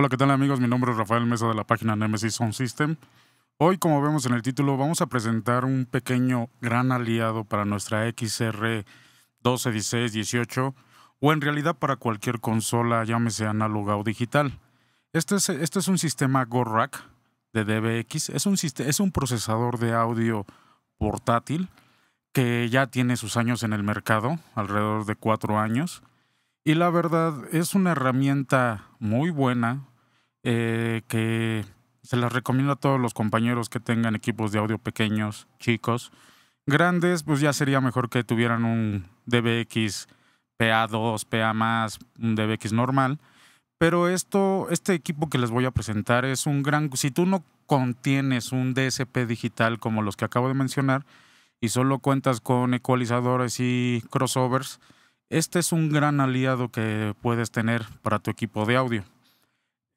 Hola, ¿qué tal amigos? Mi nombre es Rafael Mesa de la página Nemesis Sound System. Hoy, como vemos en el título, vamos a presentar un pequeño gran aliado para nuestra XR 12, 18 o en realidad para cualquier consola, llámese análoga o digital. Este es, este es un sistema GoRack de DBX, es un, es un procesador de audio portátil que ya tiene sus años en el mercado, alrededor de cuatro años. Y la verdad es una herramienta muy buena, eh, que se las recomiendo a todos los compañeros que tengan equipos de audio pequeños, chicos. Grandes, pues ya sería mejor que tuvieran un DBX PA2, PA, un DBX normal. Pero esto, este equipo que les voy a presentar es un gran. Si tú no contienes un DSP digital como los que acabo de mencionar y solo cuentas con ecualizadores y crossovers, este es un gran aliado que puedes tener para tu equipo de audio.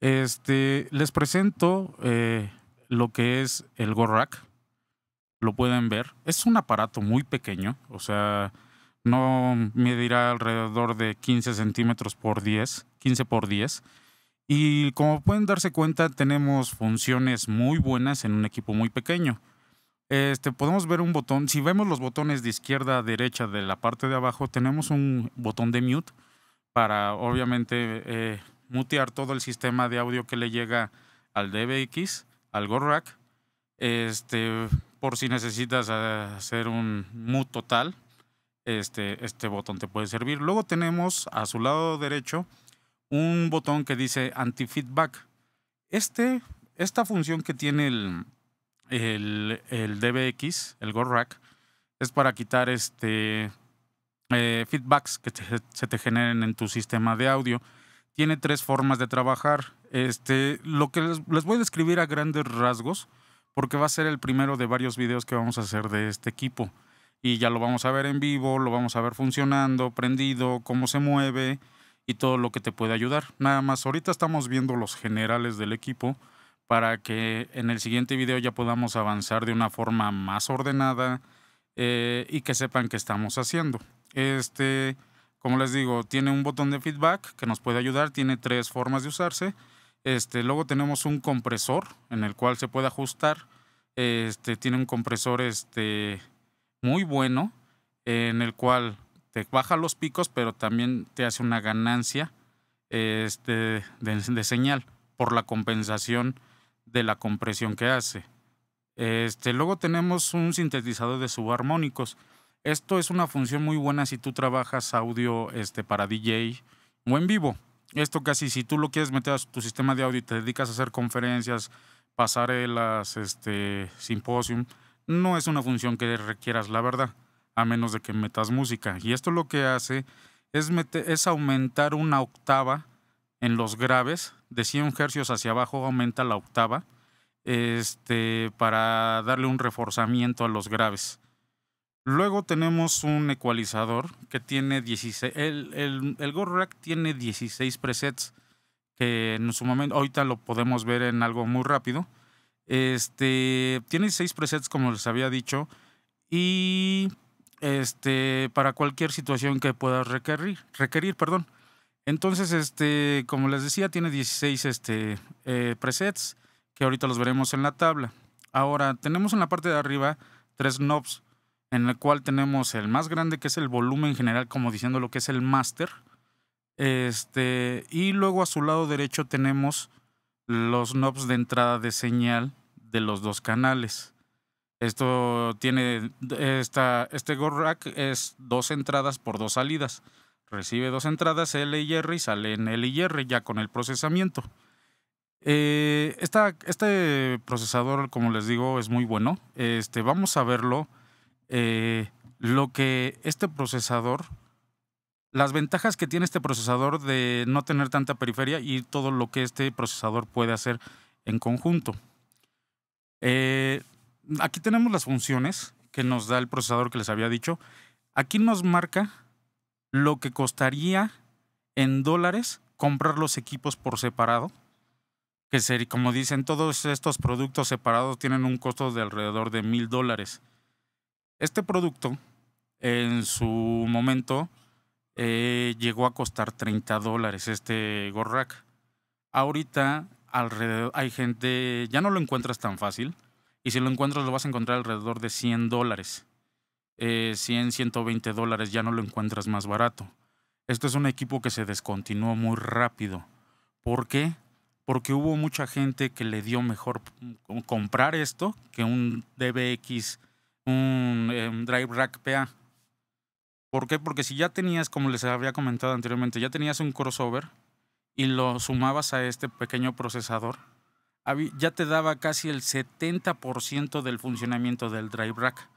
Este, les presento eh, lo que es el GoRack. Lo pueden ver. Es un aparato muy pequeño, o sea, no medirá alrededor de 15 centímetros por 10, 15 por 10. Y como pueden darse cuenta, tenemos funciones muy buenas en un equipo muy pequeño. Este, podemos ver un botón, si vemos los botones de izquierda a derecha de la parte de abajo, tenemos un botón de mute para obviamente eh, mutear todo el sistema de audio que le llega al DBX, al GoRack, este, por si necesitas hacer un mute total, este, este botón te puede servir. Luego tenemos a su lado derecho un botón que dice anti-feedback. Este, esta función que tiene el, el, el DBX, el GoRack, es para quitar este, eh, feedbacks que se te generen en tu sistema de audio tiene tres formas de trabajar. Este, lo que les, voy a describir a grandes rasgos, porque va a ser el primero de varios videos que vamos a hacer de este equipo. Y ya lo vamos a ver en vivo, lo vamos a ver funcionando, prendido, cómo se mueve y todo lo que te puede ayudar. Nada más, ahorita estamos viendo los generales del equipo para que en el siguiente video ya podamos avanzar de una forma más ordenada eh, y que sepan qué estamos haciendo. Este, como les digo, tiene un botón de feedback que nos puede ayudar, tiene tres formas de usarse. Este, luego tenemos un compresor en el cual se puede ajustar. Este, tiene un compresor este, muy bueno en el cual te baja los picos, pero también te hace una ganancia este, de, señal por la compensación de la compresión que hace. Este, luego tenemos un sintetizador de subarmónicos. Esto es una función muy buena si tú trabajas audio este, para DJ o en vivo. Esto casi si tú lo quieres meter a tu sistema de audio y te dedicas a hacer conferencias, pasarelas, este, simposium, no es una función que requieras, la verdad, a menos de que metas música. Y esto lo que hace es, meter, es aumentar una octava en los graves, de 100 hercios hacia abajo aumenta la octava, este, para darle un reforzamiento a los graves. Luego tenemos un ecualizador que tiene 16. El, el, Go Rack tiene 16 presets que en su momento, ahorita lo podemos ver en algo muy rápido. Este, tiene 16 presets, como les había dicho, y este, para cualquier situación que pueda requerir. requerir perdón. Entonces, este, como les decía, tiene 16 este, eh, presets que ahorita los veremos en la tabla. Ahora, tenemos en la parte de arriba tres knobs en el cual tenemos el más grande, que es el volumen general, como diciendo lo que es el master. Este, y luego a su lado derecho tenemos los knobs de entrada de señal de los dos canales. Esto tiene este go es dos entradas por dos salidas. Recibe dos entradas L y R y sale en L y R ya con el procesamiento. Eh, este procesador, como les digo, es muy bueno. Este, vamos a verlo eh, lo que este procesador, las ventajas que tiene este procesador de no tener tanta periferia y todo lo que este procesador puede hacer en conjunto. Eh, aquí tenemos las funciones que nos da el procesador que les había dicho. Aquí nos marca lo que costaría en dólares comprar los equipos por separado, que como dicen todos estos productos separados tienen un costo de alrededor de mil dólares. Este producto en su momento eh, llegó a costar 30 dólares este Gorrak. Ahorita alrededor, hay gente, ya no lo encuentras tan fácil y si lo encuentras lo vas a encontrar alrededor de 100 dólares. 100, eh, 120 dólares ya no lo encuentras más barato. Esto es un equipo que se descontinuó muy rápido. ¿Por qué? Porque hubo mucha gente que le dio mejor comprar esto que un DBX eh, un, drive rack PA. ¿Por qué? Porque si ya tenías, como les había comentado anteriormente, ya tenías un crossover y lo sumabas a este pequeño procesador, ya te daba casi el 70% del funcionamiento del drive rack.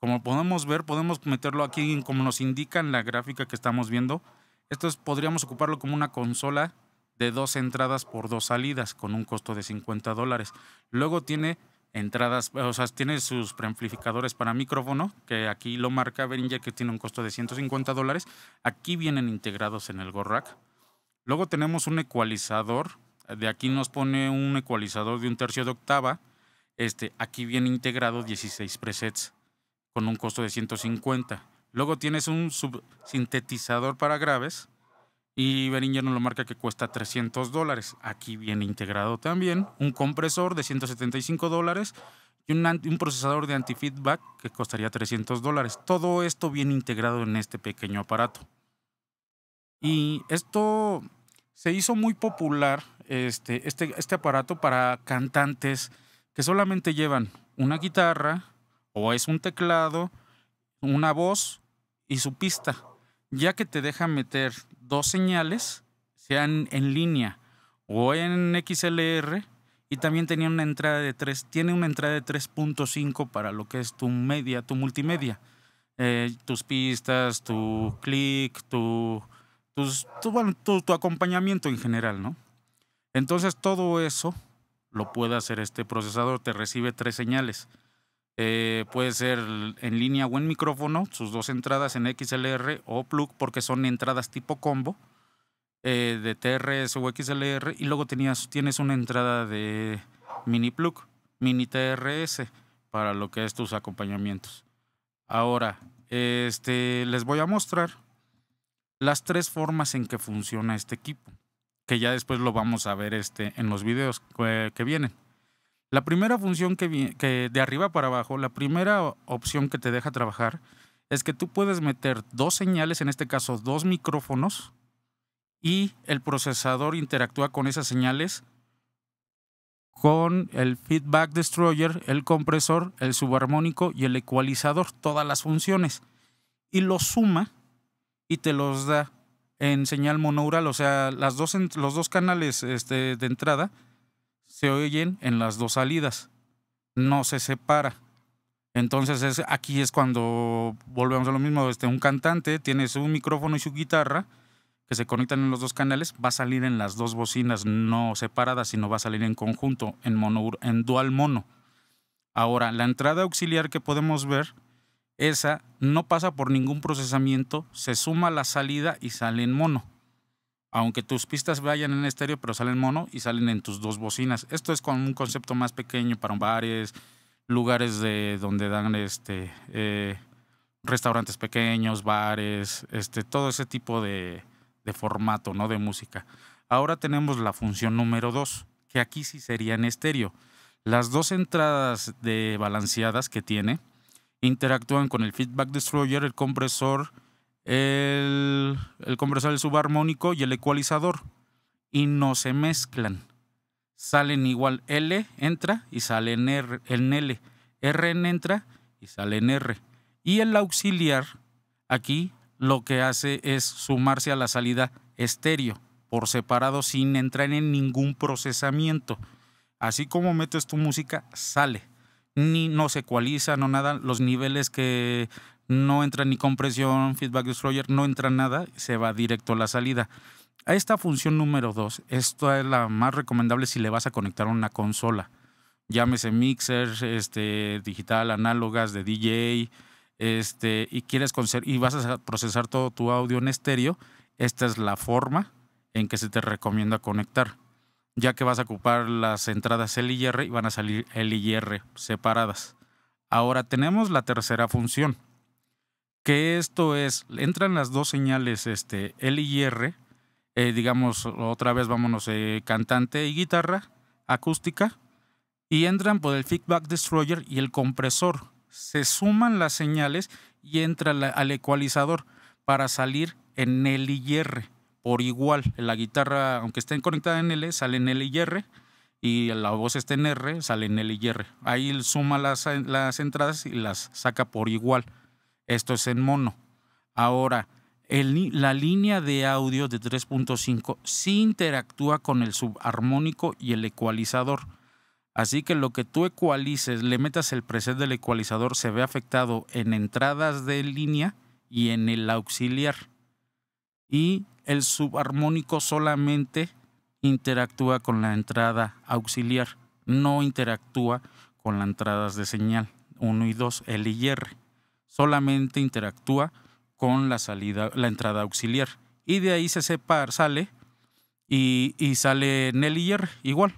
Como podemos ver, podemos meterlo aquí como nos indica en la gráfica que estamos viendo. Esto podríamos ocuparlo como una consola de dos entradas por dos salidas con un costo de 50 dólares. Luego tiene entradas, o sea, tiene sus preamplificadores para micrófono, que aquí lo marca Behringer, que tiene un costo de 150 dólares. Aquí vienen integrados en el Gorrack. Luego tenemos un ecualizador. De aquí nos pone un ecualizador de un tercio de octava. Este, aquí viene integrado 16 presets con un costo de 150. Luego tienes un sintetizador para graves y Beringer nos lo marca que cuesta 300 dólares. Aquí viene integrado también un compresor de 175 dólares y un, procesador de anti-feedback que costaría 300 dólares. Todo esto viene integrado en este pequeño aparato. Y esto se hizo muy popular, este, este, este aparato para cantantes que solamente llevan una guitarra o es un teclado, una voz y su pista ya que te deja meter dos señales, sean en línea o en XLR, y también tenía una entrada de 3, tiene una entrada de 3.5 para lo que es tu media, tu multimedia. Eh, tus pistas, tu clic, tu, tu, acompañamiento en general, ¿no? Entonces todo eso lo puede hacer este procesador, te recibe tres señales. Eh, puede ser en línea o en micrófono, sus dos entradas en XLR o plug porque son entradas tipo combo eh, de TRS o XLR y luego tenías, tienes una entrada de mini plug, mini TRS para lo que es tus acompañamientos. Ahora, este, les voy a mostrar las tres formas en que funciona este equipo, que ya después lo vamos a ver este, en los videos eh, que vienen. La primera función que, que, de arriba para abajo, la primera opción que te deja trabajar es que tú puedes meter dos señales, en este caso dos micrófonos, y el procesador interactúa con esas señales con el feedback destroyer, el compresor, el subarmónico y el ecualizador, todas las funciones. Y lo suma y te los da en señal monoural, o sea, las dos, los dos canales este, de entrada se oyen en las dos salidas, no se separa. Entonces es, aquí es cuando volvemos a lo mismo, este, un cantante tiene su micrófono y su guitarra que se conectan en los dos canales, va a salir en las dos bocinas, no separadas, sino va a salir en conjunto, en, mono, en dual mono. Ahora, la entrada auxiliar que podemos ver, esa no pasa por ningún procesamiento, se suma a la salida y sale en mono aunque tus pistas vayan en estéreo, pero salen mono y salen en tus dos bocinas. Esto es con un concepto más pequeño para bares, lugares de donde dan este eh, restaurantes pequeños, bares, este, todo ese tipo de, formato, ¿no? De música. Ahora tenemos la función número dos, que aquí sí sería en estéreo. Las dos entradas de balanceadas que tiene interactúan con el feedback destroyer, el compresor el, el subarmónico y el ecualizador. Y no se mezclan. Salen igual L, entra y sale en R, en L. RN entra y sale en R. Y el auxiliar, aquí lo que hace es sumarse a la salida estéreo, por separado, sin entrar en ningún procesamiento. Así como metes tu música, sale. Ni no se ecualiza, no nada. Los niveles que no entra ni compresión, feedback destroyer, no entra nada, se va directo a la salida. A esta función número 2, esta es la más recomendable si le vas a conectar una consola. Llámese mixer, este, digital, análogas, de DJ, este, y quieres y vas a procesar todo tu audio en estéreo, esta es la forma en que se te recomienda conectar, ya que vas a ocupar las entradas L y R y van a salir L y R separadas. Ahora tenemos la tercera función, que esto es, entran las dos señales, este, L y R, eh, digamos, otra vez vámonos, eh, cantante y guitarra acústica, y entran por el feedback destroyer y el compresor. Se suman las señales y entra al ecualizador para salir en L y R por igual. La guitarra, aunque esté conectada en L, sale en L y R. Y la voz está en R, sale en L y R. Ahí suma las entradas y las saca por igual. Esto es en mono. Ahora, la línea de audio de 3.5 sí interactúa con el subarmónico y el ecualizador. Así que lo que tú ecualices, le metas el preset del ecualizador, se ve afectado en entradas de línea y en el auxiliar. Y el subarmónico solamente interactúa con la entrada auxiliar, no interactúa con las entradas de señal 1 y 2, L y R solamente interactúa con la salida, la entrada auxiliar. Y de ahí se separa, sale y, sale en el IR igual.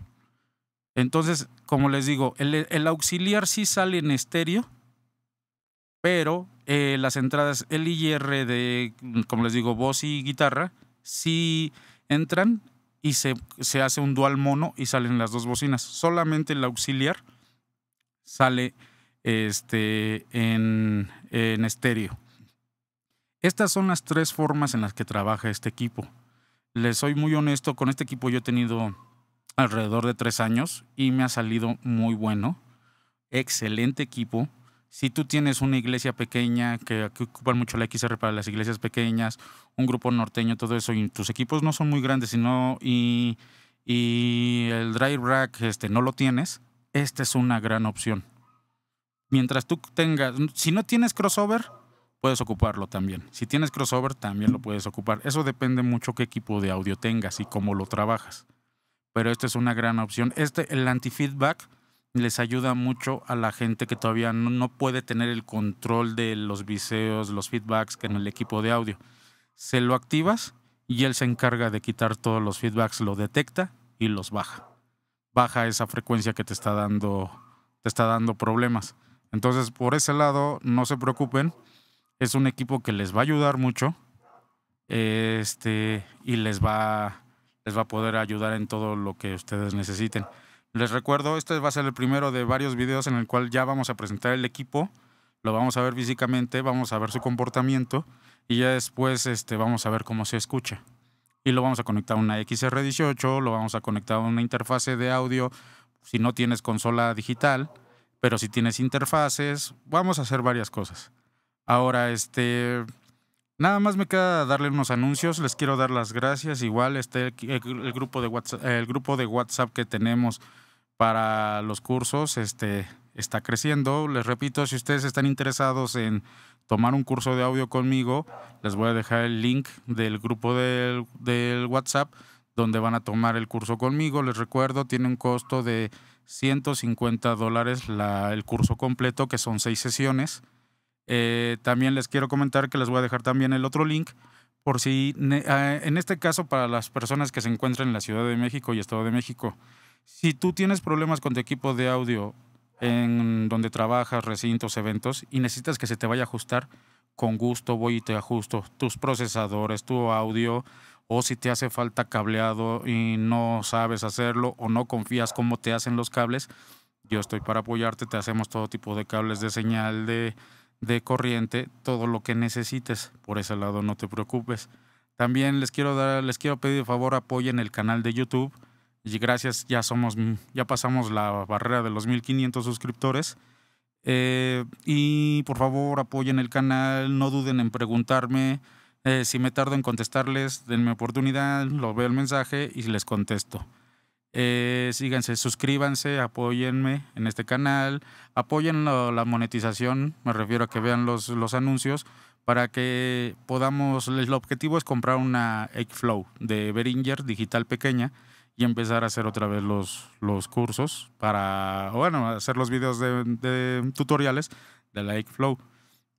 Entonces, como les digo, el, auxiliar sí sale en estéreo, pero eh, las entradas L y de, como les digo, voz y guitarra, sí entran y se, se hace un dual mono y salen las dos bocinas. Solamente el auxiliar sale este, en, estéreo. Estas son las tres formas en las que trabaja este equipo. Les soy muy honesto, con este equipo yo he tenido alrededor de tres años y me ha salido muy bueno. Excelente equipo. Si tú tienes una iglesia pequeña, que ocupan mucho la XR para las iglesias pequeñas, un grupo norteño, todo eso, y tus equipos no son muy grandes, y, y el drive rack este, no lo tienes, esta es una gran opción mientras tú tengas, si no tienes crossover, puedes ocuparlo también. Si tienes crossover, también lo puedes ocupar. Eso depende mucho qué equipo de audio tengas y cómo lo trabajas. Pero esta es una gran opción. Este, el anti-feedback les ayuda mucho a la gente que todavía no, puede tener el control de los viseos, los feedbacks que en el equipo de audio. Se lo activas y él se encarga de quitar todos los feedbacks, lo detecta y los baja. Baja esa frecuencia que te está dando, te está dando problemas. Entonces, por ese lado, no se preocupen. Es un equipo que les va a ayudar mucho. Este, y les va, les va a poder ayudar en todo lo que ustedes necesiten. Les recuerdo, este va a ser el primero de varios videos en el cual ya vamos a presentar el equipo. Lo vamos a ver físicamente, vamos a ver su comportamiento y ya después este, vamos a ver cómo se escucha. Y lo vamos a conectar a una XR18, lo vamos a conectar a una interfase de audio si no tienes consola digital pero si tienes interfaces, vamos a hacer varias cosas. Ahora, este, nada más me queda darle unos anuncios, les quiero dar las gracias, igual este, el, grupo, de WhatsApp, el grupo de WhatsApp que tenemos para los cursos este, está creciendo. Les repito, si ustedes están interesados en tomar un curso de audio conmigo, les voy a dejar el link del grupo del, del WhatsApp donde van a tomar el curso conmigo. Les recuerdo, tiene un costo de 150 dólares el curso completo, que son seis sesiones. Eh, también les quiero comentar que les voy a dejar también el otro link por si, ah, en este caso, para las personas que se encuentran en la Ciudad de México y Estado de México, si tú tienes problemas con tu equipo de audio en donde trabajas, recintos, eventos, y necesitas que se te vaya a ajustar, con gusto voy y te ajusto tus procesadores, tu audio, o si te hace falta cableado y no sabes hacerlo o no confías cómo te hacen los cables, yo estoy para apoyarte, te hacemos todo tipo de cables de señal, de, corriente, todo lo que necesites. Por ese lado no te preocupes. También les quiero dar, les quiero pedir de favor apoyen el canal de YouTube. Y gracias, ya somos, ya pasamos la barrera de los 1500 suscriptores. Eh, y por favor apoyen el canal, no duden en preguntarme eh, si me tardo en contestarles, denme oportunidad, lo veo el mensaje y les contesto. Eh, síganse, suscríbanse, apóyenme en este canal, apoyen la monetización, me refiero a que vean los, los anuncios, para que podamos, el objetivo es comprar una Eggflow de Beringer digital pequeña y empezar a hacer otra vez los, los cursos para, bueno, hacer los videos de, de tutoriales de la Flow.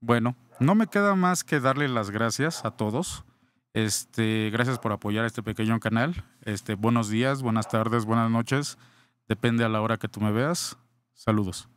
Bueno, no me queda más que darle las gracias a todos. Este, gracias por apoyar este pequeño canal. Este, buenos días, buenas tardes, buenas noches. Depende a la hora que tú me veas. Saludos.